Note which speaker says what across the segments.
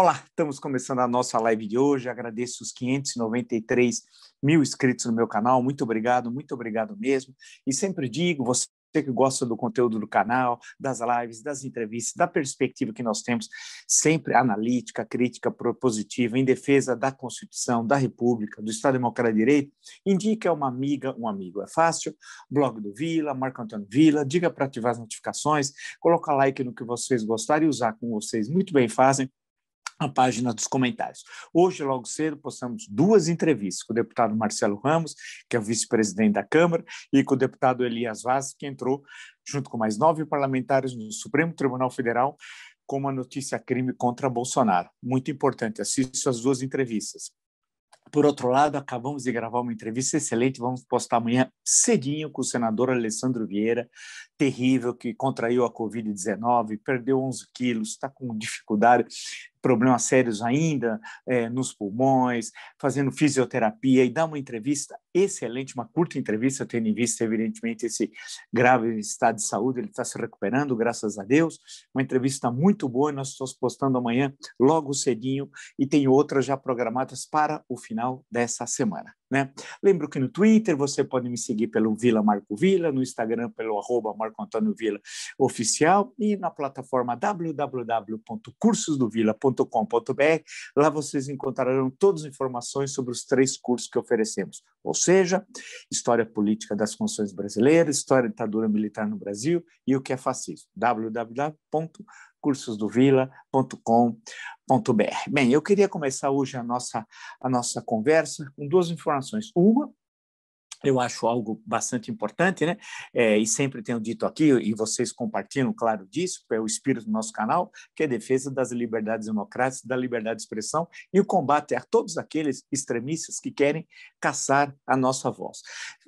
Speaker 1: Olá, estamos começando a nossa live de hoje. Agradeço os 593 mil inscritos no meu canal. Muito obrigado, muito obrigado mesmo. E sempre digo, você você que gosta do conteúdo do canal, das lives, das entrevistas, da perspectiva que nós temos, sempre analítica, crítica, propositiva, em defesa da Constituição, da República, do Estado Democrático de Direito, indique a uma amiga, um amigo. É fácil? Blog do Vila, Marco Antônio Vila, diga para ativar as notificações, coloca like no que vocês gostarem e usar como vocês muito bem fazem a página dos comentários. Hoje, logo cedo, postamos duas entrevistas com o deputado Marcelo Ramos, que é o vice-presidente da Câmara, e com o deputado Elias Vaz, que entrou, junto com mais nove parlamentares no Supremo Tribunal Federal, com uma notícia crime contra Bolsonaro. Muito importante, assista as duas entrevistas. Por outro lado, acabamos de gravar uma entrevista excelente, vamos postar amanhã cedinho com o senador Alessandro Vieira, terrível, que contraiu a Covid-19, perdeu 11 quilos, está com dificuldade problemas sérios ainda é, nos pulmões, fazendo fisioterapia e dá uma entrevista excelente, uma curta entrevista, tendo em vista, evidentemente, esse grave estado de saúde. Ele está se recuperando, graças a Deus. Uma entrevista muito boa, nós estamos postando amanhã, logo cedinho, e tem outras já programadas para o final dessa semana. Né? Lembro que no Twitter você pode me seguir pelo Vila Marco Vila, no Instagram pelo arroba Marco Antônio Vila Oficial e na plataforma www.cursosdovila.com.br. Lá vocês encontrarão todas as informações sobre os três cursos que oferecemos, os seja, história política das funções brasileiras, história da ditadura militar no Brasil e o que é fascismo. www.cursosdovila.com.br. Bem, eu queria começar hoje a nossa, a nossa conversa com duas informações. Uma eu acho algo bastante importante, né? É, e sempre tenho dito aqui, e vocês compartilham, claro, disso, é o espírito do nosso canal, que é a defesa das liberdades democráticas, da liberdade de expressão e o combate a todos aqueles extremistas que querem caçar a nossa voz.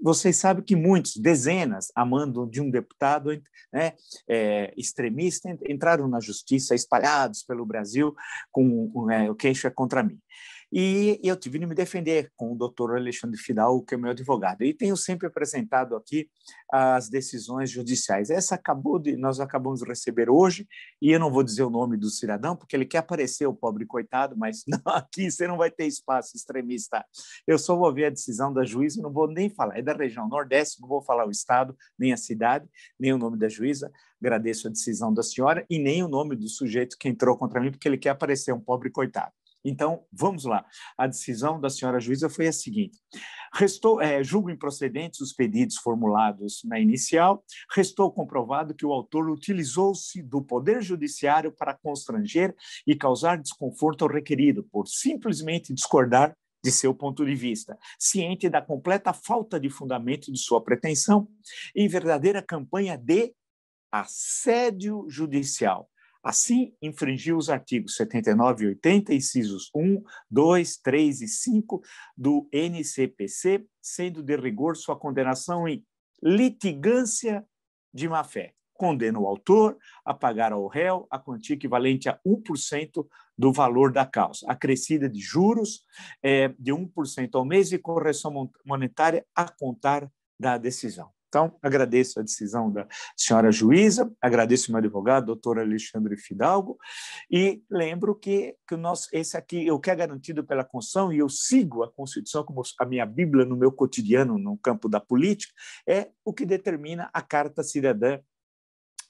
Speaker 1: Vocês sabem que muitos, dezenas, amando de um deputado né, é, extremista, entraram na justiça espalhados pelo Brasil com é, o queixo é contra mim. E eu tive de me defender com o doutor Alexandre Fidal, que é meu advogado. E tenho sempre apresentado aqui as decisões judiciais. Essa acabou de, nós acabamos de receber hoje, e eu não vou dizer o nome do cidadão, porque ele quer aparecer, o pobre coitado, mas não, aqui você não vai ter espaço extremista. Eu só vou ver a decisão da juíza, não vou nem falar. É da região Nordeste, não vou falar o estado, nem a cidade, nem o nome da juíza. Agradeço a decisão da senhora e nem o nome do sujeito que entrou contra mim, porque ele quer aparecer, um pobre coitado. Então, vamos lá. A decisão da senhora juíza foi a seguinte: restou, é, julgo improcedentes os pedidos formulados na inicial, restou comprovado que o autor utilizou-se do poder judiciário para constranger e causar desconforto ao requerido, por simplesmente discordar de seu ponto de vista, ciente da completa falta de fundamento de sua pretensão em verdadeira campanha de assédio judicial Assim, infringiu os artigos 79 e 80, incisos 1, 2, 3 e 5 do NCPC, sendo de rigor sua condenação em litigância de má-fé. Condena o autor a pagar ao réu a quantia equivalente a 1% do valor da causa, acrescida de juros é, de 1% ao mês e correção monetária a contar da decisão. Então, agradeço a decisão da senhora juíza, agradeço o meu advogado, doutor Alexandre Fidalgo, e lembro que, que o nosso, esse aqui, o que é garantido pela Constituição, e eu sigo a Constituição como a minha Bíblia no meu cotidiano, no campo da política, é o que determina a Carta Cidadã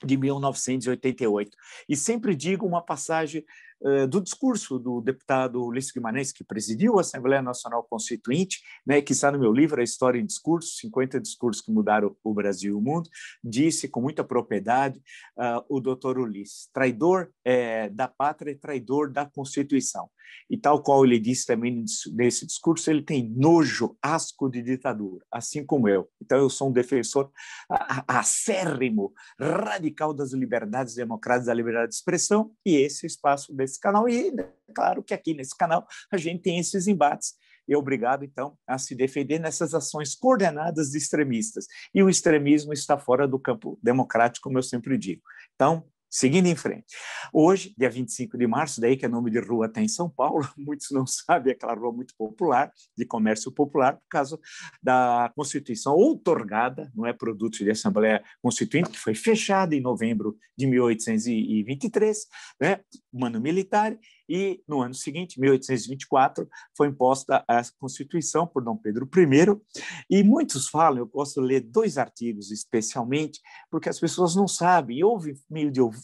Speaker 1: de 1988. E sempre digo uma passagem eh, do discurso do deputado Ulisses Guimarães, que presidiu a Assembleia Nacional Constituinte, né, que está no meu livro A História em Discursos, 50 Discursos que Mudaram o Brasil e o Mundo, disse com muita propriedade uh, o doutor Ulisses, traidor é, da pátria e traidor da Constituição. E tal qual ele disse também nesse discurso, ele tem nojo, asco de ditadura, assim como eu. Então eu sou um defensor acérrimo, radical das liberdades democráticas, da liberdade de expressão, e esse espaço desse nesse canal e, né, claro, que aqui nesse canal a gente tem esses embates e é obrigado, então, a se defender nessas ações coordenadas de extremistas. E o extremismo está fora do campo democrático, como eu sempre digo. Então, Seguindo em frente. Hoje, dia 25 de março, daí que é nome de rua tem em São Paulo, muitos não sabem, é aquela rua muito popular, de comércio popular, por causa da Constituição outorgada, não é produto de Assembleia Constituinte, que foi fechada em novembro de 1823, né? mano militar, e no ano seguinte, 1824, foi imposta a Constituição por Dom Pedro I. E muitos falam, eu posso ler dois artigos especialmente, porque as pessoas não sabem, ouvem meio de ouvir,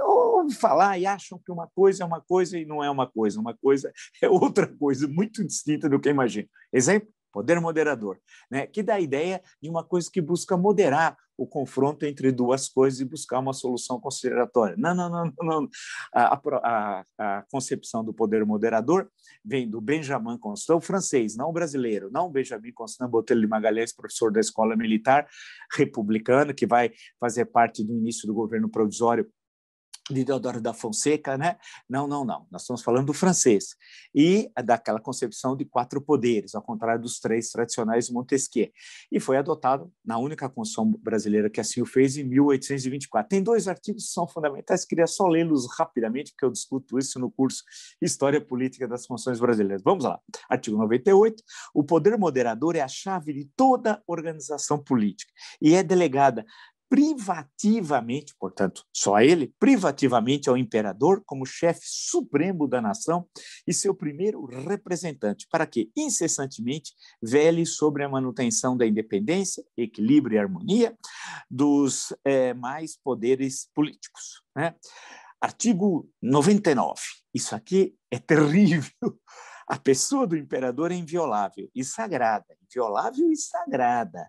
Speaker 1: ouvem falar e acham que uma coisa é uma coisa e não é uma coisa, uma coisa é outra coisa, muito distinta do que imagino. Exemplo, poder moderador, né? que dá a ideia de uma coisa que busca moderar o confronto entre duas coisas e buscar uma solução conciliatória. Não, não, não, não. A, a, a, concepção do poder moderador vem do Benjamin Constant, francês, não brasileiro, não Benjamin Constant Botelho de Magalhães, professor da Escola Militar Republicana, que vai fazer parte do início do governo provisório de Deodoro da Fonseca, né? Não, não, não. Nós estamos falando do francês e daquela concepção de quatro poderes, ao contrário dos três tradicionais Montesquieu. E foi adotado na única Constituição brasileira que assim o fez em 1824. Tem dois artigos que são fundamentais, queria só lê-los rapidamente, porque eu discuto isso no curso História Política das Constituições Brasileiras. Vamos lá. Artigo 98. O poder moderador é a chave de toda organização política e é delegada privativamente, portanto, só ele, privativamente ao imperador como chefe supremo da nação e seu primeiro representante, para que incessantemente vele sobre a manutenção da independência, equilíbrio e harmonia dos é, mais poderes políticos. Né? Artigo 99. Isso aqui é terrível. A pessoa do imperador é inviolável e sagrada, inviolável e sagrada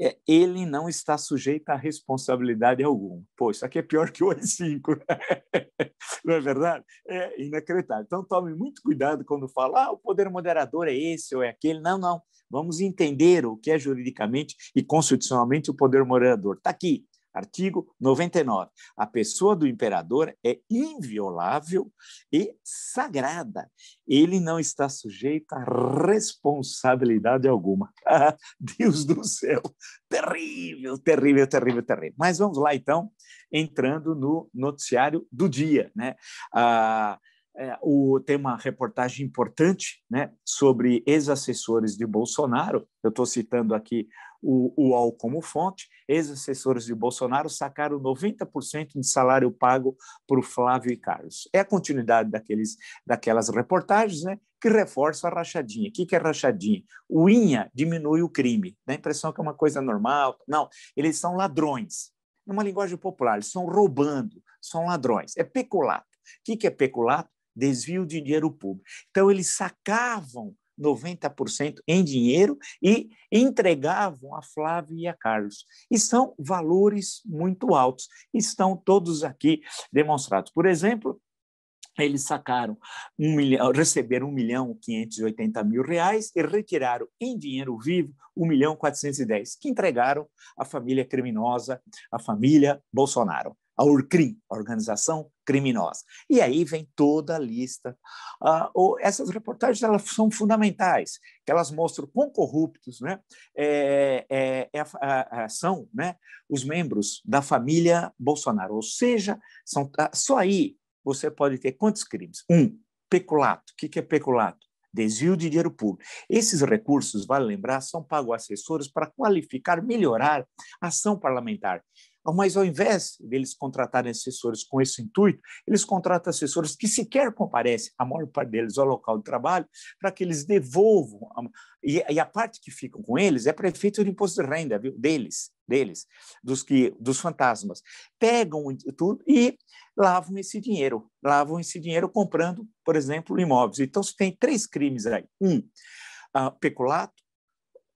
Speaker 1: é, ele não está sujeito a responsabilidade alguma. Pô, isso aqui é pior que o e 5 né? não é verdade? É inacreditável. Então, tome muito cuidado quando fala, ah, o poder moderador é esse ou é aquele. Não, não. Vamos entender o que é juridicamente e constitucionalmente o poder moderador. Está aqui, Artigo 99. A pessoa do imperador é inviolável e sagrada. Ele não está sujeito a responsabilidade alguma. Deus do céu! Terrível, terrível, terrível, terrível. Mas vamos lá, então, entrando no noticiário do dia. Né? Ah, é, o, tem uma reportagem importante né, sobre ex-assessores de Bolsonaro, eu estou citando aqui o UOL como fonte, ex-assessores de Bolsonaro sacaram 90% de salário pago para o Flávio e Carlos. É a continuidade daqueles, daquelas reportagens né, que reforça a rachadinha. O que, que é rachadinha? O INHA diminui o crime. Dá a impressão que é uma coisa normal. Não, eles são ladrões. Numa linguagem popular, eles estão roubando, são ladrões. É peculato. O que é peculato? desvio de dinheiro público. Então, eles sacavam 90% em dinheiro e entregavam a Flávia e a Carlos. E são valores muito altos, estão todos aqui demonstrados. Por exemplo, eles sacaram um milhão, receberam 1 milhão 580 mil reais e retiraram em dinheiro vivo 1 milhão 410, que entregaram à família criminosa, à família Bolsonaro, à URCRI, a Organização criminosa. E aí vem toda a lista. Ah, ou, essas reportagens elas são fundamentais, que elas mostram quão corruptos né, é, é, é, são né, os membros da família Bolsonaro. Ou seja, são, ah, só aí você pode ter quantos crimes? Um, peculato. O que é peculato? Desvio de dinheiro público. Esses recursos, vale lembrar, são pagos a assessores para qualificar, melhorar a ação parlamentar. Mas ao invés deles contratarem assessores com esse intuito, eles contratam assessores que sequer comparecem, a maior parte deles, ao local de trabalho, para que eles devolvam. A, e, e, a parte que ficam com eles é para efeito de imposto de renda, viu? Deles, deles, dos, que, dos fantasmas. Pegam tudo e lavam esse dinheiro. Lavam esse dinheiro comprando, por exemplo, imóveis. Então, você tem três crimes aí. Um, ah, peculato,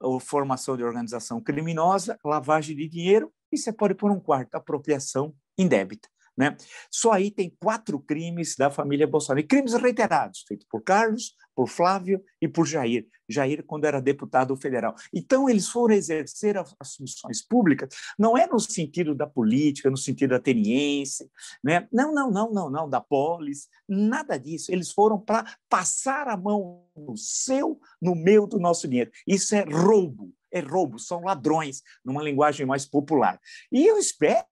Speaker 1: ou formação de organização criminosa, lavagem de dinheiro e você pode pôr um quarto, apropriação indébita. Né? Só aí tem quatro crimes da família Bolsonaro, crimes reiterados, feitos por Carlos, por Flávio e por Jair. Jair, quando era deputado federal. Então, eles foram exercer as funções públicas, não é no sentido da política, no sentido ateniense, né? não, não, não, não, não, da polis, nada disso. Eles foram para passar a mão no seu, no meu, do nosso dinheiro. Isso é roubo é roubo, são ladrões, numa linguagem mais popular. E eu espero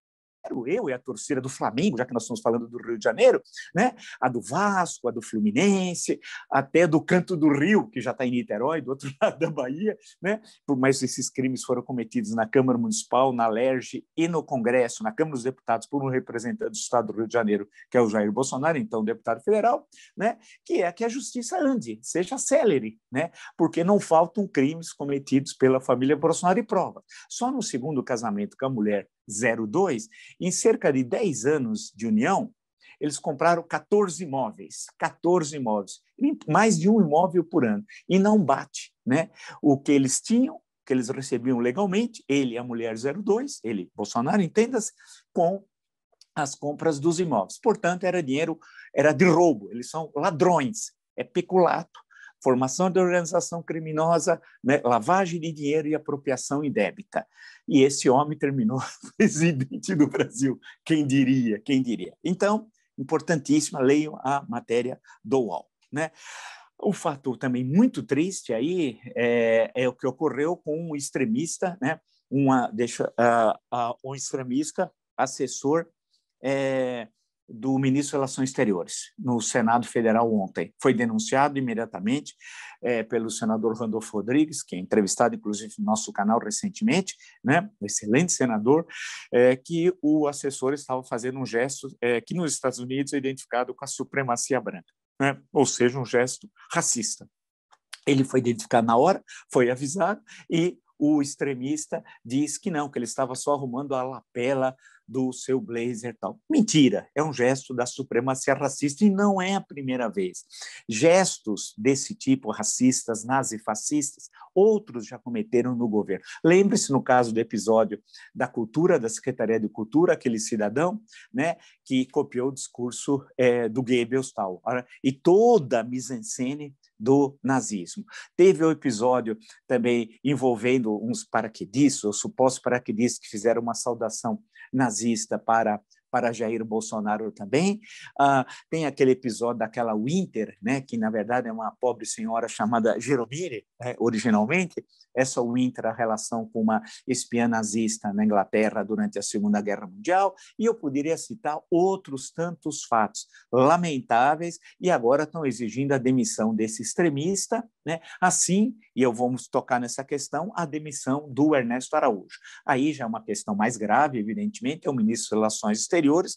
Speaker 1: eu e a torcida do Flamengo, já que nós estamos falando do Rio de Janeiro, né? a do Vasco, a do Fluminense, até do Canto do Rio, que já está em Niterói, do outro lado da Bahia, né? mas esses crimes foram cometidos na Câmara Municipal, na Lerge e no Congresso, na Câmara dos Deputados, por um representante do Estado do Rio de Janeiro, que é o Jair Bolsonaro, então deputado federal, né? que é que a justiça ande, seja célere, né? porque não faltam crimes cometidos pela família Bolsonaro e prova. Só no segundo casamento com a mulher 02, em cerca de 10 anos de união, eles compraram 14 imóveis, 14 imóveis, mais de um imóvel por ano, e não bate, né? O que eles tinham, que eles recebiam legalmente, ele a mulher 02, ele, Bolsonaro, entenda-se com as compras dos imóveis. Portanto, era dinheiro, era de roubo, eles são ladrões, é peculato, formação de organização criminosa, né, lavagem de dinheiro e apropriação indébita. E esse homem terminou presidente do Brasil. Quem diria, quem diria. Então, importantíssima, leiam a matéria do UOL. Né? O fator também muito triste aí é, é o que ocorreu com um extremista, né? Uma, deixa, uh, uh, um extremista assessor é, do ministro de Relações Exteriores no Senado Federal ontem. Foi denunciado imediatamente é, pelo senador Randolfo Rodrigues, que é entrevistado inclusive no nosso canal recentemente, né? Um excelente senador, é, que o assessor estava fazendo um gesto é, que nos Estados Unidos é identificado com a supremacia branca, né? ou seja, um gesto racista. Ele foi identificado na hora, foi avisado e o extremista diz que não, que ele estava só arrumando a lapela do seu blazer tal. Mentira, é um gesto da supremacia racista e não é a primeira vez. Gestos desse tipo, racistas, nazifascistas, outros já cometeram no governo. Lembre-se no caso do episódio da cultura, da Secretaria de Cultura, aquele cidadão né, que copiou o discurso é, do Goebbels tal. E toda a mise-en-scène do nazismo. Teve um episódio também envolvendo uns paraquedistas, ou supostos paraquedistas que fizeram uma saudação nazista para para Jair Bolsonaro também. Ah, tem aquele episódio daquela Winter, né, que na verdade é uma pobre senhora chamada Jeromine, né, originalmente. Essa Winter, a relação com uma espiã nazista na Inglaterra durante a Segunda Guerra Mundial. E eu poderia citar outros tantos fatos lamentáveis e agora estão exigindo a demissão desse extremista né? Assim, e eu vamos tocar nessa questão, a demissão do Ernesto Araújo. Aí já é uma questão mais grave, evidentemente, é o ministro de Relações Exteriores,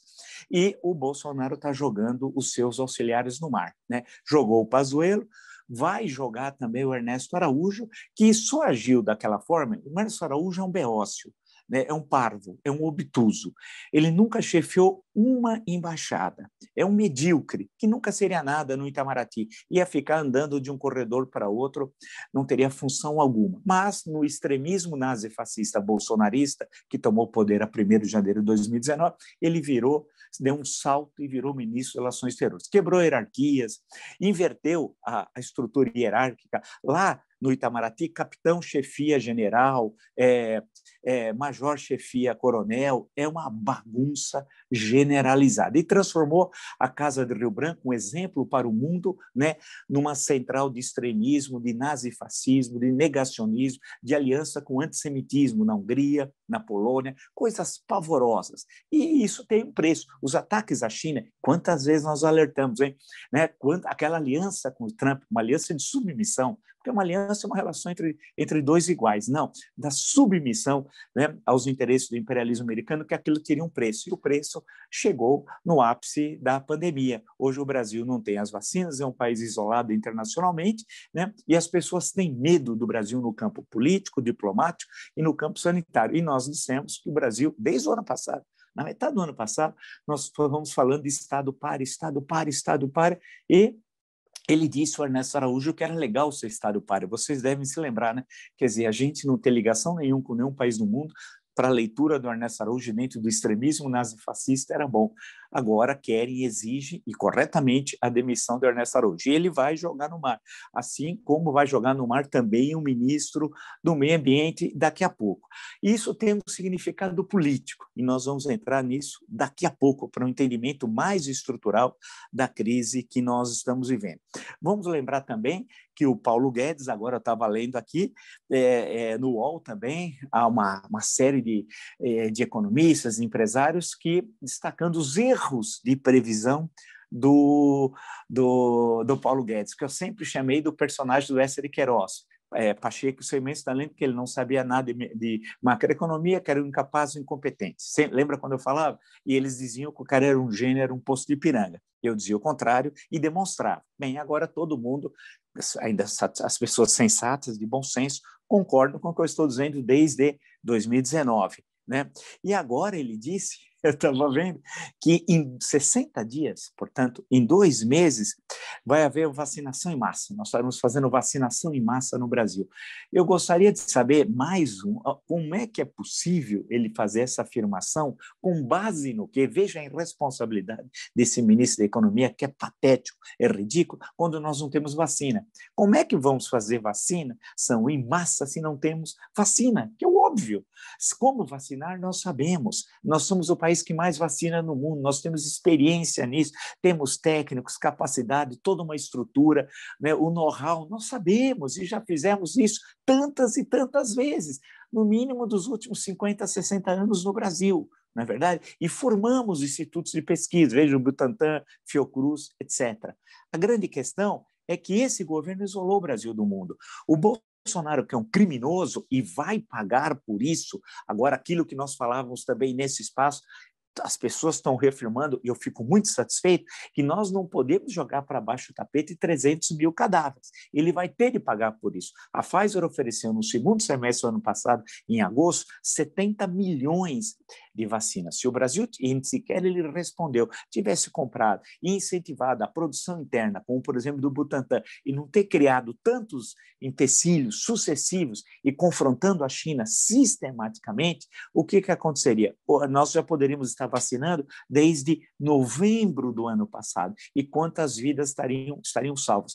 Speaker 1: e o Bolsonaro está jogando os seus auxiliares no mar. Né? Jogou o Pazuello, vai jogar também o Ernesto Araújo, que só agiu daquela forma. O Ernesto Araújo é um beócio, né? é um parvo, é um obtuso. Ele nunca chefiou uma embaixada. É um medíocre, que nunca seria nada no Itamaraty. Ia ficar andando de um corredor para outro, não teria função alguma. Mas no extremismo nazi-fascista bolsonarista, que tomou poder a 1 de janeiro de 2019, ele virou, deu um salto e virou ministro de Relações Exteriores. Quebrou hierarquias, inverteu a, a estrutura hierárquica. Lá, no Itamaraty, capitão-chefia general, é, é, major-chefia coronel, é uma bagunça generalizada. E transformou a Casa de Rio Branco, um exemplo para o mundo, né, numa central de extremismo, de nazifascismo, de negacionismo, de aliança com antissemitismo na Hungria, na Polônia, coisas pavorosas. E isso tem um preço. Os ataques à China, quantas vezes nós alertamos, hein? Né? Quanto, aquela aliança com o Trump, uma aliança de submissão, porque uma aliança é uma relação entre, entre dois iguais, não, da submissão né, aos interesses do imperialismo americano, que é aquilo teria um preço, e o preço chegou no ápice da pandemia. Hoje o Brasil não tem as vacinas, é um país isolado internacionalmente, né, e as pessoas têm medo do Brasil no campo político, diplomático e no campo sanitário. E nós dissemos que o Brasil, desde o ano passado, na metade do ano passado, nós vamos falando de Estado para, Estado para, Estado para, e ele disse, o Ernesto Araújo, que era legal ser Estado páreo. Vocês devem se lembrar, né? Quer dizer, a gente não ter ligação nenhuma com nenhum país do mundo, para a leitura do Ernesto Araújo dentro do extremismo nazifascista era bom. Agora querem, exigem, e corretamente, a demissão do Ernesto Araújo. E ele vai jogar no mar, assim como vai jogar no mar também o ministro do Meio Ambiente daqui a pouco. Isso tem um significado político, e nós vamos entrar nisso daqui a pouco, para um entendimento mais estrutural da crise que nós estamos vivendo. Vamos lembrar também que o Paulo Guedes, agora estava lendo aqui, é, é, no UOL também, há uma, uma série de, é, de economistas, empresários, que destacando os erros de previsão do, do, do Paulo Guedes, que eu sempre chamei do personagem do Éster de Queiroz. É, Pacheco, seu imenso talento, que ele não sabia nada de, de macroeconomia, que era um incapaz ou incompetente. lembra quando eu falava? E eles diziam que o cara era um gênio, era um posto de piranga. Eu dizia o contrário e demonstrava. Bem, agora todo mundo ainda as pessoas sensatas, de bom senso, concordam com o que eu estou dizendo desde 2019. Né? E agora ele disse eu estava vendo, que em 60 dias, portanto, em dois meses, vai haver vacinação em massa. Nós estamos fazendo vacinação em massa no Brasil. Eu gostaria de saber mais um, como é que é possível ele fazer essa afirmação com base no que? Veja a irresponsabilidade desse ministro da Economia, que é patético, é ridículo, quando nós não temos vacina. Como é que vamos fazer vacinação em massa se não temos vacina? Que é o óbvio. Como vacinar, nós sabemos. Nós somos o país que mais vacina no mundo, nós temos experiência nisso, temos técnicos, capacidade, toda uma estrutura, né? o know-how, nós sabemos e já fizemos isso tantas e tantas vezes, no mínimo dos últimos 50, 60 anos no Brasil na é verdade? E formamos institutos de pesquisa, veja o Butantan, Fiocruz, etc. A grande questão é que esse governo isolou o Brasil do mundo. O Bolsonaro, que é um criminoso e vai pagar por isso, agora aquilo que nós falávamos também nesse espaço, as pessoas estão reafirmando, e eu fico muito satisfeito, que nós não podemos jogar para baixo o tapete 300 mil cadáveres. Ele vai ter de pagar por isso. A Pfizer ofereceu no segundo semestre do ano passado, em agosto, 70 milhões de vacina. Se o Brasil, e sequer ele respondeu, tivesse comprado e incentivado a produção interna, como por exemplo do Butantan, e não ter criado tantos empecilhos sucessivos e confrontando a China sistematicamente, o que, que aconteceria? Nós já poderíamos estar vacinando desde novembro do ano passado. E quantas vidas estariam, estariam salvas?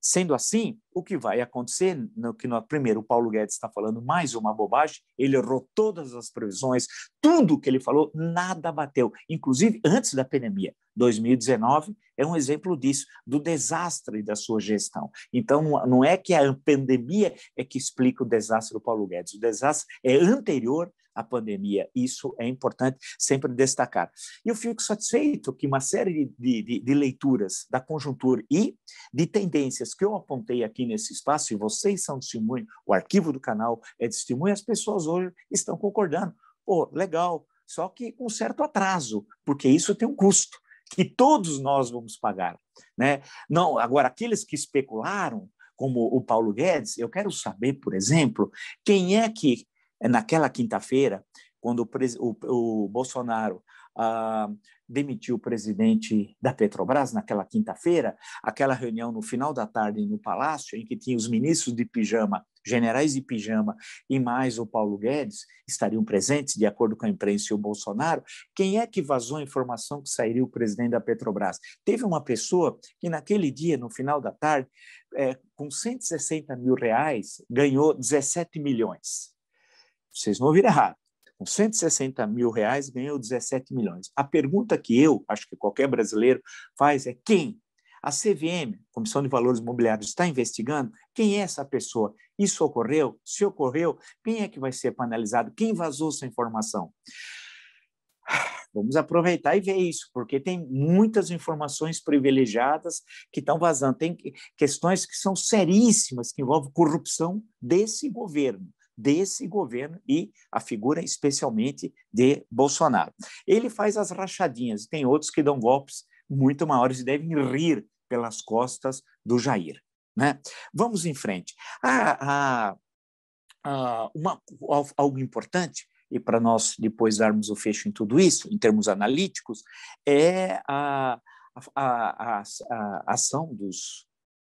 Speaker 1: Sendo assim, o que vai acontecer, no que no, primeiro o Paulo Guedes está falando mais uma bobagem, ele errou todas as previsões, tudo que ele falou, nada bateu, inclusive antes da pandemia. 2019 é um exemplo disso, do desastre da sua gestão. Então, não é que a pandemia é que explica o desastre do Paulo Guedes, o desastre é anterior a pandemia. Isso é importante sempre destacar. E Eu fico satisfeito que uma série de, de, de leituras da conjuntura e de tendências que eu apontei aqui nesse espaço, e vocês são testemunho, o arquivo do canal é testemunho, as pessoas hoje estão concordando. Pô, legal, só que com certo atraso, porque isso tem um custo que todos nós vamos pagar, né? Não, agora aqueles que especularam, como o Paulo Guedes, eu quero saber, por exemplo, quem é que é naquela quinta-feira, quando o, o, o Bolsonaro ah, demitiu o presidente da Petrobras, naquela quinta-feira, aquela reunião no final da tarde no Palácio, em que tinha os ministros de pijama, generais de pijama e mais o Paulo Guedes, estariam presentes, de acordo com a imprensa e o Bolsonaro. Quem é que vazou a informação que sairia o presidente da Petrobras? Teve uma pessoa que, naquele dia, no final da tarde, é, com 160 mil reais, ganhou 17 milhões vocês não ouviram errado, com 160 mil reais ganhou 17 milhões. A pergunta que eu, acho que qualquer brasileiro, faz é quem? A CVM, Comissão de Valores Imobiliários, está investigando quem é essa pessoa? Isso ocorreu? Se ocorreu, quem é que vai ser penalizado? Quem vazou essa informação? Vamos aproveitar e ver isso, porque tem muitas informações privilegiadas que estão vazando. Tem questões que são seríssimas, que envolvem corrupção desse governo desse governo e a figura especialmente de Bolsonaro. Ele faz as rachadinhas, tem outros que dão golpes muito maiores e devem rir pelas costas do Jair. Né? Vamos em frente. Ah, ah, ah, uma, algo importante, e para nós depois darmos o fecho em tudo isso, em termos analíticos, é a, a, a, a ação dos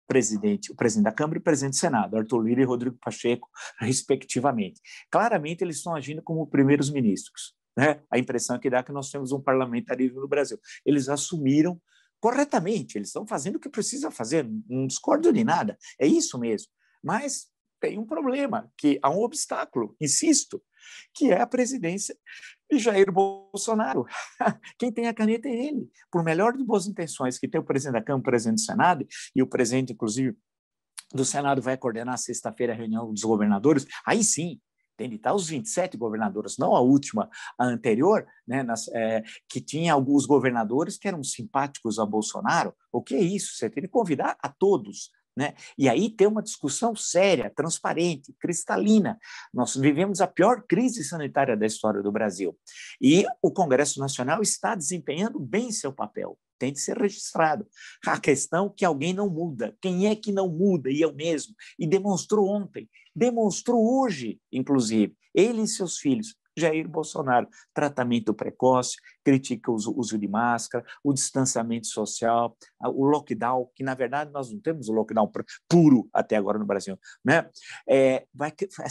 Speaker 1: presidente, o presidente da Câmara e o presidente do Senado, Arthur Lira e Rodrigo Pacheco, respectivamente. Claramente, eles estão agindo como primeiros ministros. Né? A impressão é que dá é que nós temos um parlamentarismo no Brasil. Eles assumiram corretamente, eles estão fazendo o que precisa fazer, não discordo de nada, é isso mesmo. Mas tem um problema, que há um obstáculo, insisto, que é a presidência e Jair Bolsonaro, quem tem a caneta é ele. Por melhor de boas intenções que tem o presidente da Câmara, o presidente do Senado, e o presidente, inclusive, do Senado vai coordenar sexta-feira a reunião dos governadores, aí sim, tem de estar os 27 governadores, não a última, a anterior, né, nas, é, que tinha alguns governadores que eram simpáticos a Bolsonaro. O que é isso? Você tem que convidar a todos, né? E aí tem uma discussão séria, transparente, cristalina. Nós vivemos a pior crise sanitária da história do Brasil. E o Congresso Nacional está desempenhando bem seu papel. Tem de ser registrado. A questão é que alguém não muda. Quem é que não muda? E eu mesmo. E demonstrou ontem, demonstrou hoje, inclusive, ele e seus filhos, Jair Bolsonaro. Tratamento precoce, critica o uso de máscara, o distanciamento social, o lockdown, que na verdade nós não temos o lockdown puro até agora no Brasil. Né? É, vai, é,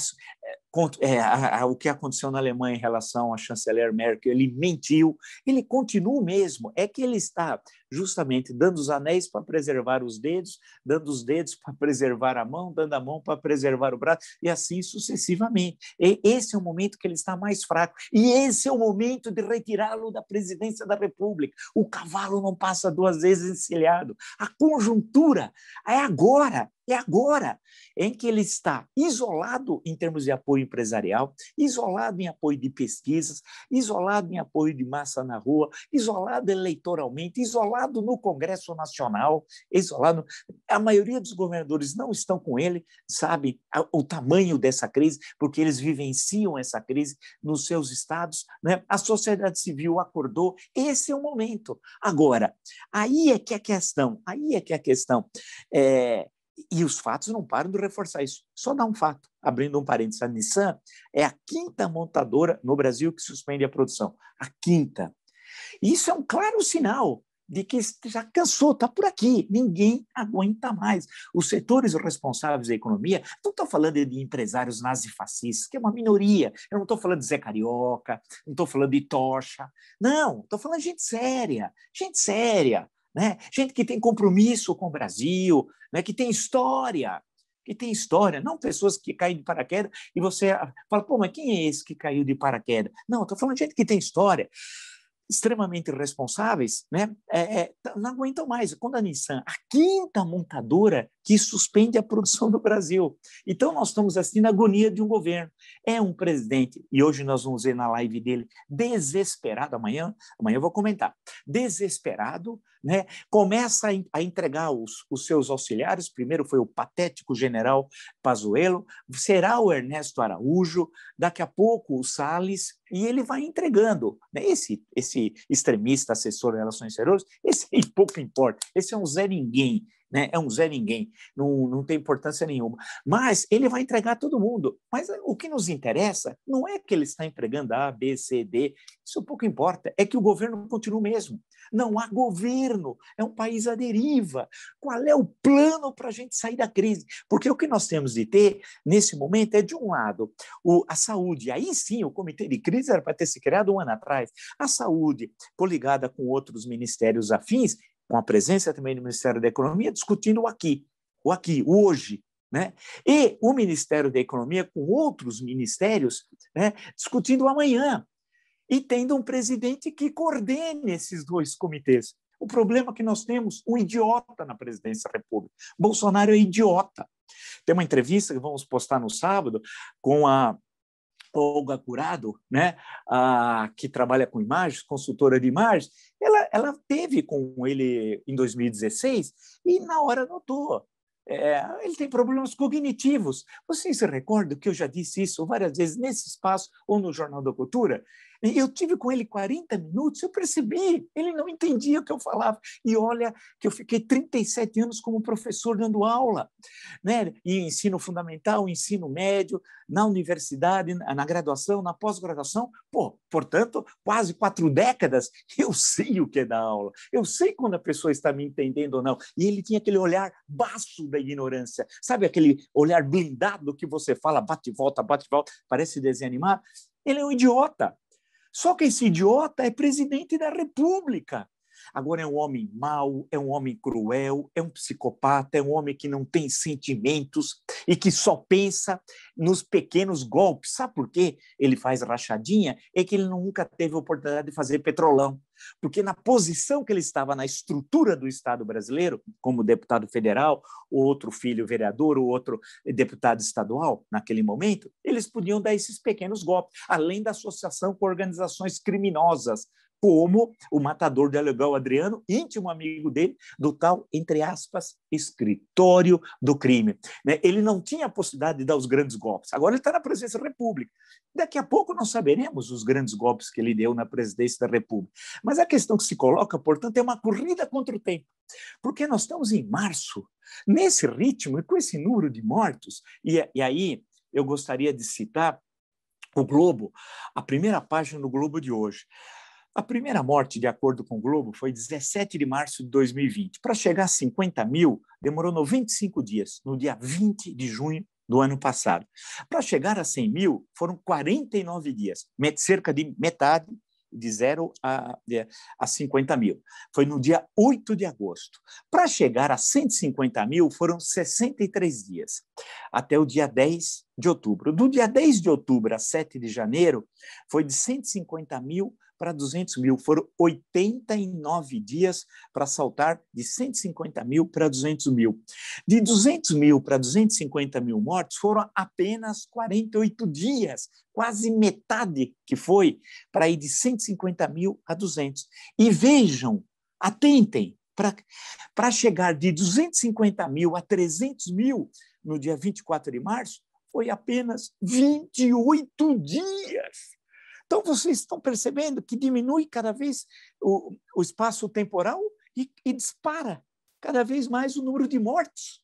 Speaker 1: é, a, a, o que aconteceu na Alemanha em relação à chanceler Merkel, ele mentiu, ele continua o mesmo, é que ele está justamente dando os anéis para preservar os dedos, dando os dedos para preservar a mão, dando a mão para preservar o braço, e assim sucessivamente. E esse é o momento que ele está mais fraco, e esse é o momento de retirá-lo da presidência da República. O cavalo não passa duas vezes encilhado. A conjuntura é agora, é agora em que ele está isolado em termos de apoio empresarial, isolado em apoio de pesquisas, isolado em apoio de massa na rua, isolado eleitoralmente, isolado no Congresso Nacional, isolado. A maioria dos governadores não estão com ele, sabe o tamanho dessa crise, porque eles vivenciam essa crise nos seus estados. Né? A sociedade civil acordou, esse é o momento. Agora, aí é que a questão, aí é que a questão. É, e os fatos não param de reforçar isso. Só dá um fato, abrindo um parênteses, a Nissan é a quinta montadora no Brasil que suspende a produção. A quinta. isso é um claro sinal de que já cansou, está por aqui, ninguém aguenta mais. Os setores responsáveis da economia, não estou falando de empresários nazifascistas, que é uma minoria, eu não estou falando de Zé Carioca, não estou falando de Tocha, não, estou falando de gente séria, gente séria, né? Gente que tem compromisso com o Brasil, né? que tem história, que tem história, não pessoas que caem de paraquedas e você fala, pô, mas quem é esse que caiu de paraquedas? Não, estou falando de gente que tem história, extremamente responsáveis, né? É, é, não aguentam mais. Quando a Nissan, a quinta montadora que suspende a produção no Brasil. Então, nós estamos assim na agonia de um governo. É um presidente, e hoje nós vamos ver na live dele, desesperado, amanhã, amanhã eu vou comentar, desesperado, né, começa a entregar os, os seus auxiliares, primeiro foi o patético general Pazuello, será o Ernesto Araújo, daqui a pouco o Salles, e ele vai entregando. Né? Esse, esse extremista assessor de relações exteriores, esse pouco importa, esse é um Zé Ninguém, né? É um Zé Ninguém, não, não tem importância nenhuma. Mas ele vai entregar todo mundo. Mas o que nos interessa não é que ele está entregando A, B, C, D, isso pouco importa, é que o governo continua o mesmo. Não há governo, é um país à deriva. Qual é o plano para a gente sair da crise? Porque o que nós temos de ter nesse momento é, de um lado, o, a saúde. Aí sim, o comitê de crise era para ter se criado um ano atrás. A saúde, coligada com outros ministérios afins, com a presença também do Ministério da Economia, discutindo o aqui, o aqui, o hoje. Né? E o Ministério da Economia com outros ministérios né, discutindo o amanhã. E tendo um presidente que coordene esses dois comitês. O problema é que nós temos um idiota na presidência da República. Bolsonaro é idiota. Tem uma entrevista que vamos postar no sábado com a Olga Curado, né, a, que trabalha com imagens, consultora de imagens. Ela ela teve com ele em 2016 e na hora notou. É, ele tem problemas cognitivos. Vocês se recordam que eu já disse isso várias vezes nesse espaço ou no Jornal da Cultura? eu tive com ele 40 minutos, eu percebi, ele não entendia o que eu falava. E olha que eu fiquei 37 anos como professor dando aula, né? E ensino fundamental, ensino médio, na universidade, na graduação, na pós-graduação, pô, portanto, quase quatro décadas, eu sei o que é dar aula. Eu sei quando a pessoa está me entendendo ou não. E ele tinha aquele olhar baço da ignorância. Sabe aquele olhar blindado que você fala, bate volta, bate volta, parece desenho Ele é um idiota. Só que esse idiota é presidente da República. Agora é um homem mau, é um homem cruel, é um psicopata, é um homem que não tem sentimentos e que só pensa nos pequenos golpes. Sabe por quê? Ele faz rachadinha, é que ele nunca teve oportunidade de fazer petrolão. Porque na posição que ele estava na estrutura do Estado brasileiro, como deputado federal, outro filho vereador, outro deputado estadual, naquele momento, eles podiam dar esses pequenos golpes, além da associação com organizações criminosas, como o matador de aluguel Adriano, íntimo amigo dele, do tal, entre aspas, escritório do crime. Né? Ele não tinha a possibilidade de dar os grandes golpes. Agora ele está na presidência da República. Daqui a pouco nós saberemos os grandes golpes que ele deu na presidência da República. Mas a questão que se coloca, portanto, é uma corrida contra o tempo. Porque nós estamos em março, nesse ritmo e com esse número de mortos. E, e aí eu gostaria de citar o Globo, a primeira página do Globo de hoje. A primeira morte, de acordo com o Globo, foi 17 de março de 2020. Para chegar a 50 mil, demorou 95 dias, no dia 20 de junho do ano passado. Para chegar a 100 mil, foram 49 dias, cerca de metade, de 0 a, a 50 mil. Foi no dia 8 de agosto. Para chegar a 150 mil, foram 63 dias, até o dia 10 de outubro. Do dia 10 de outubro a 7 de janeiro, foi de 150 mil para 200 mil. Foram 89 dias para saltar de 150 mil para 200 mil. De 200 mil para 250 mil mortos foram apenas 48 dias, quase metade que foi para ir de 150 mil a 200. E vejam, atentem, para chegar de 250 mil a 300 mil no dia 24 de março, foi apenas 28 dias. Então, vocês estão percebendo que diminui cada vez o, o espaço temporal e, e dispara cada vez mais o número de mortes.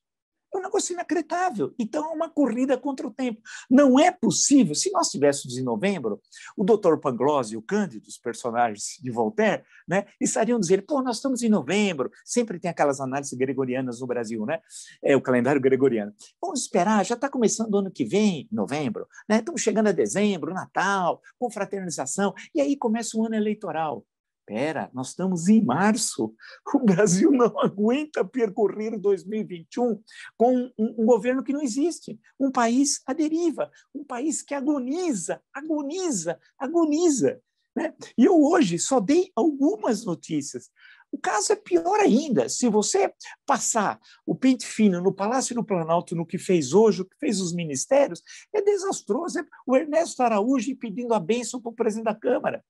Speaker 1: É um negócio inacreditável. Então, é uma corrida contra o tempo. Não é possível. Se nós tivéssemos em novembro, o Dr. Pangloss e o Cândido, os personagens de Voltaire, né, estariam dizendo: pô, nós estamos em novembro, sempre tem aquelas análises gregorianas no Brasil, né? É o calendário gregoriano. Vamos esperar, já está começando o ano que vem, novembro, né? Estamos chegando a dezembro, Natal, confraternização, e aí começa o ano eleitoral. Pera, nós estamos em março. O Brasil não aguenta percorrer 2021 com um, um, governo que não existe, um país à deriva, um país que agoniza, agoniza, agoniza. Né? E eu hoje só dei algumas notícias. O caso é pior ainda. Se você passar o pente fino no Palácio do Planalto, no que fez hoje, o que fez os ministérios, é desastroso. O Ernesto Araújo pedindo a bênção para o presidente da Câmara.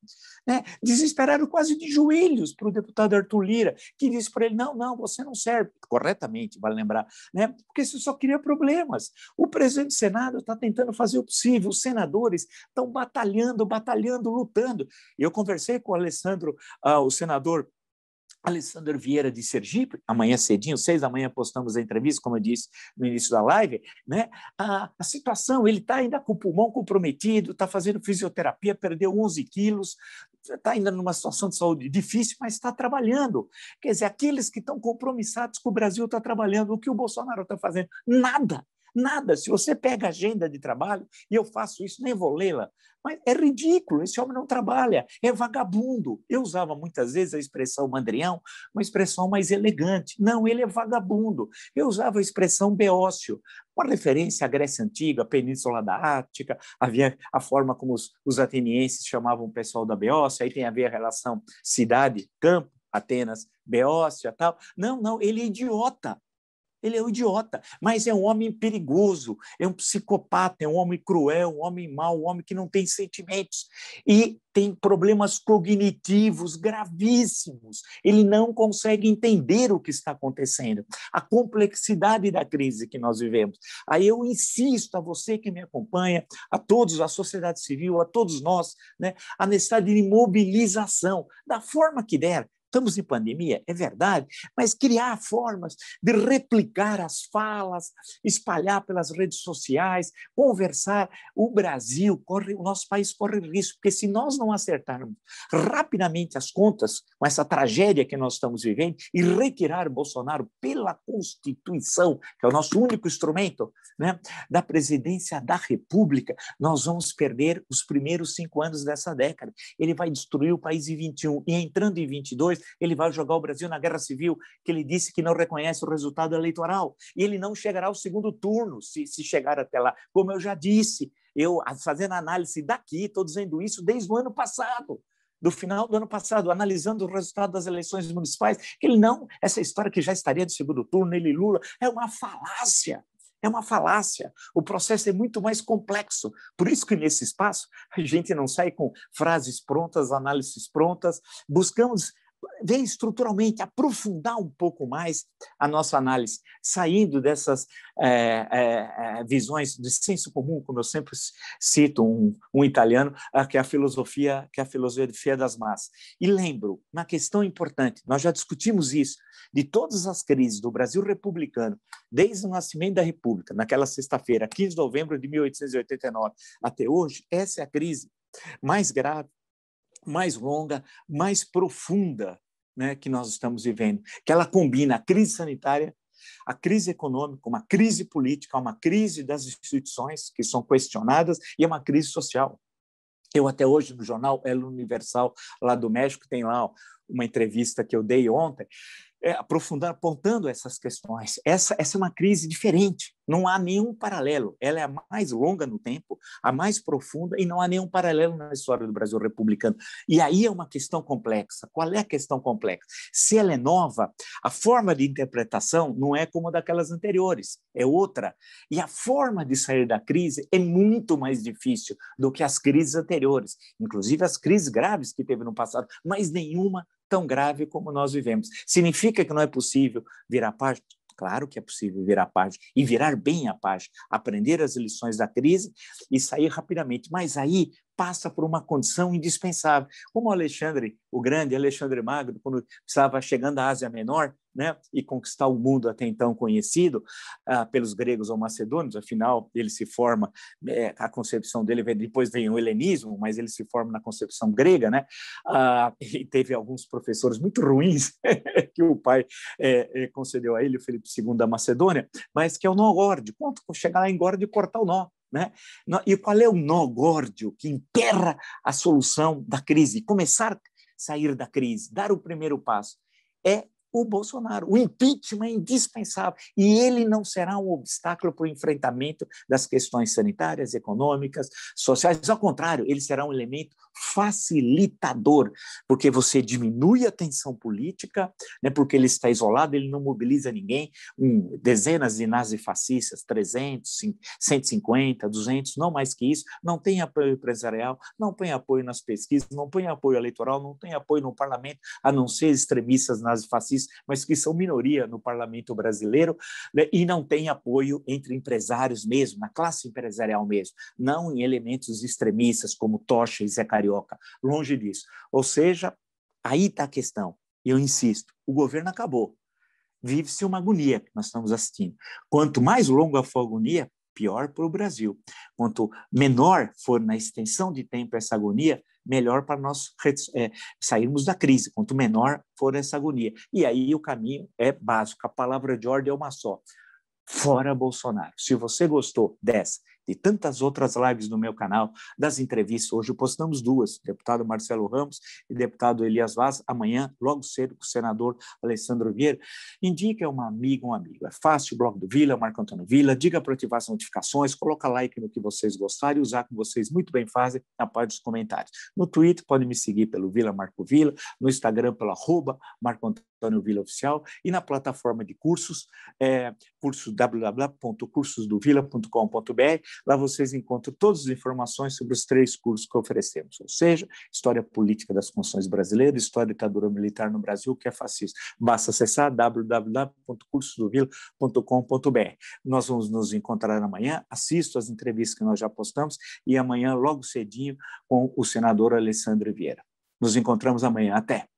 Speaker 1: Né? Desesperaram quase de joelhos para o deputado Arthur Lira, que disse para ele: não, não, você não serve. Corretamente, vale lembrar, né? porque você só cria problemas. O presidente do Senado está tentando fazer o possível, os senadores estão batalhando, batalhando, lutando. Eu conversei com o Alessandro, ah, o senador Alessandro Vieira de Sergipe, amanhã cedinho, seis da manhã postamos a entrevista, como eu disse no início da live, né? A, a situação, ele está ainda com o pulmão comprometido, está fazendo fisioterapia, perdeu 11 quilos, está ainda numa situação de saúde difícil, mas está trabalhando. Quer dizer, aqueles que estão compromissados com o Brasil estão tá trabalhando. O que o Bolsonaro está fazendo? Nada. Nada. Se você pega a agenda de trabalho, e eu faço isso, nem vou lê-la, mas é ridículo, esse homem não trabalha, é vagabundo. Eu usava muitas vezes a expressão mandrião, uma expressão mais elegante. Não, ele é vagabundo. Eu usava a expressão beócio, uma referência à Grécia Antiga, à Península da Ática havia a forma como os, os atenienses chamavam o pessoal da Beócia, aí tem a ver a relação cidade-campo, Atenas, Beócia tal. Não, não, ele é idiota. Ele é um idiota, mas é um homem perigoso, é um psicopata, é um homem cruel, um homem mau, um homem que não tem sentimentos e tem problemas cognitivos gravíssimos. Ele não consegue entender o que está acontecendo, a complexidade da crise que nós vivemos. Aí eu insisto a você que me acompanha, a todos, a sociedade civil, a todos nós, né, a necessidade de mobilização, da forma que der, Estamos em pandemia, é verdade, mas criar formas de replicar as falas, espalhar pelas redes sociais, conversar. O Brasil corre, o nosso país corre risco, porque se nós não acertarmos rapidamente as contas com essa tragédia que nós estamos vivendo e retirar Bolsonaro pela Constituição, que é o nosso único instrumento, né, da presidência da República, nós vamos perder os primeiros cinco anos dessa década. Ele vai destruir o país em 21 e entrando em 22, ele vai jogar o Brasil na guerra civil, que ele disse que não reconhece o resultado eleitoral. E ele não chegará ao segundo turno, se, se chegar até lá. Como eu já disse, eu fazendo análise daqui, estou dizendo isso desde o ano passado do final do ano passado, analisando o resultado das eleições municipais, que ele não, essa história que já estaria de segundo turno, ele Lula, é uma falácia. É uma falácia. O processo é muito mais complexo. Por isso que nesse espaço a gente não sai com frases prontas, análises prontas. Buscamos ver estruturalmente, aprofundar um pouco mais a nossa análise, saindo dessas é, é, visões de senso comum, como eu sempre cito um, um italiano, ah, que é a filosofia, que é a filosofia das massas. E lembro, uma questão importante, nós já discutimos isso, de todas as crises do Brasil republicano, desde o nascimento da República, naquela sexta-feira, 15 de novembro de 1889, até hoje, essa é a crise mais grave mais longa, mais profunda né, que nós estamos vivendo, que ela combina a crise sanitária, a crise econômica, uma crise política, uma crise das instituições que são questionadas e uma crise social. Eu até hoje no jornal El Universal lá do México tem lá uma entrevista que eu dei ontem, é, aprofundando, apontando essas questões. Essa, essa é uma crise diferente. Não há nenhum paralelo. Ela é a mais longa no tempo, a mais profunda, e não há nenhum paralelo na história do Brasil republicano. E aí é uma questão complexa. Qual é a questão complexa? Se ela é nova, a forma de interpretação não é como a daquelas anteriores, é outra. E a forma de sair da crise é muito mais difícil do que as crises anteriores, inclusive as crises graves que teve no passado, mas nenhuma tão grave como nós vivemos. Significa que não é possível virar parte Claro que é possível virar a página e virar bem a página, aprender as lições da crise e sair rapidamente. Mas aí passa por uma condição indispensável. Como Alexandre, o grande Alexandre Magno, quando estava chegando à Ásia Menor, né, e conquistar o mundo até então conhecido ah, pelos gregos ou macedônios, afinal, ele se forma, é, a concepção dele vem, depois vem o helenismo, mas ele se forma na concepção grega, né, ah, e teve alguns professores muito ruins que o pai é, é, concedeu a ele, o Felipe II da Macedônia, mas que é o nó górdio, quanto chegar lá em górdio e cortar o nó, né? E qual é o nó górdio que emperra a solução da crise? Começar a sair da crise, dar o primeiro passo. É o Bolsonaro. O impeachment é indispensável e ele não será um obstáculo para o enfrentamento das questões sanitárias, econômicas, sociais. Ao contrário, ele será um elemento facilitador, porque você diminui a tensão política, né, porque ele está isolado, ele não mobiliza ninguém. Um, dezenas de nazifascistas, 300, 150, 200, não mais que isso, não tem apoio empresarial, não tem apoio nas pesquisas, não tem apoio eleitoral, não tem apoio no parlamento, a não ser extremistas nazifascistas mas que são minoria no parlamento brasileiro né, e não têm apoio entre empresários mesmo, na classe empresarial mesmo, não em elementos extremistas como Tocha e Zé Carioca, longe disso. Ou seja, aí está a questão, e eu insisto, o governo acabou, vive-se uma agonia que nós estamos assistindo. Quanto mais longa for a agonia, pior para o Brasil. Quanto menor for na extensão de tempo essa agonia, melhor para nós é, sairmos da crise, quanto menor for essa agonia. E aí o caminho é básico, a palavra de ordem é uma só. Fora Bolsonaro. Se você gostou dessa de tantas outras lives no meu canal, das entrevistas. Hoje postamos duas, deputado Marcelo Ramos e deputado Elias Vaz. Amanhã, logo cedo, com o senador Alessandro Vieira. Indique é uma amiga, um amigo. É fácil, blog do Vila, Marco Antônio Vila. Diga para ativar as notificações, coloca like no que vocês gostarem, usar como vocês muito bem fazem na parte dos comentários. No Twitter, pode me seguir pelo Vila Marco Vila, no Instagram pelo arroba Marco Antônio Antônio Vila Oficial, e na plataforma de cursos, é, curso www.cursosdovila.com.br. Lá vocês encontram todas as informações sobre os três cursos que oferecemos, ou seja, História Política das Funções Brasileiras, História da Ditadura Militar no Brasil, que é fascista. Basta acessar www.cursosdovila.com.br. Nós vamos nos encontrar amanhã, assisto às entrevistas que nós já postamos, e amanhã, logo cedinho, com o senador Alessandro Vieira. Nos encontramos amanhã. Até!